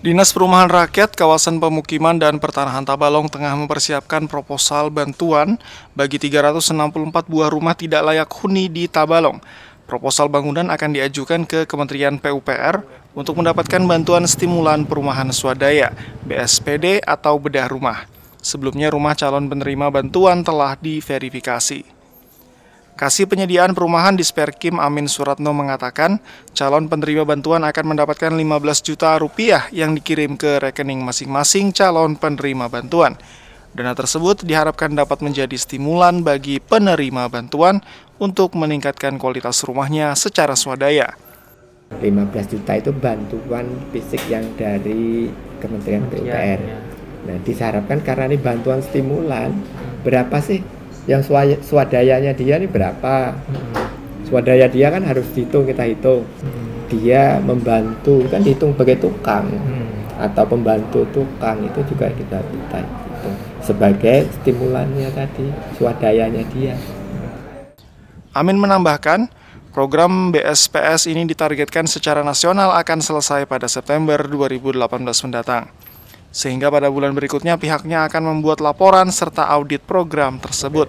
Dinas Perumahan Rakyat Kawasan Pemukiman dan Pertanahan Tabalong tengah mempersiapkan proposal bantuan bagi 364 buah rumah tidak layak huni di Tabalong. Proposal bangunan akan diajukan ke Kementerian PUPR untuk mendapatkan bantuan stimulan perumahan swadaya, BSPD atau bedah rumah. Sebelumnya rumah calon penerima bantuan telah diverifikasi. Kasih Penyediaan Perumahan di Sperkim Amin Suratno mengatakan, calon penerima bantuan akan mendapatkan 15 juta rupiah yang dikirim ke rekening masing-masing calon penerima bantuan. Dana tersebut diharapkan dapat menjadi stimulan bagi penerima bantuan untuk meningkatkan kualitas rumahnya secara swadaya. 15 juta itu bantuan fisik yang dari Kementerian PUPR. Ya. Nah, diharapkan karena ini bantuan stimulan, berapa sih yang swadayanya dia ini berapa hmm. swadaya dia kan harus dihitung kita hitung hmm. dia membantu kan dihitung sebagai tukang hmm. atau pembantu tukang itu juga kita kita hitung sebagai stimulannya tadi swadayanya dia Amin menambahkan Program BSPS ini ditargetkan secara nasional akan selesai pada September 2018 mendatang sehingga pada bulan berikutnya pihaknya akan membuat laporan serta audit program tersebut.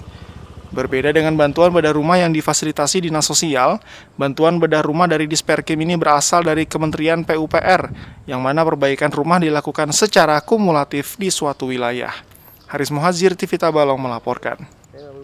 Berbeda dengan bantuan bedah rumah yang difasilitasi Dinas Sosial, bantuan bedah rumah dari Disperkim ini berasal dari Kementerian PUPR, yang mana perbaikan rumah dilakukan secara kumulatif di suatu wilayah. Haris Muhazir, TV Tabalong melaporkan.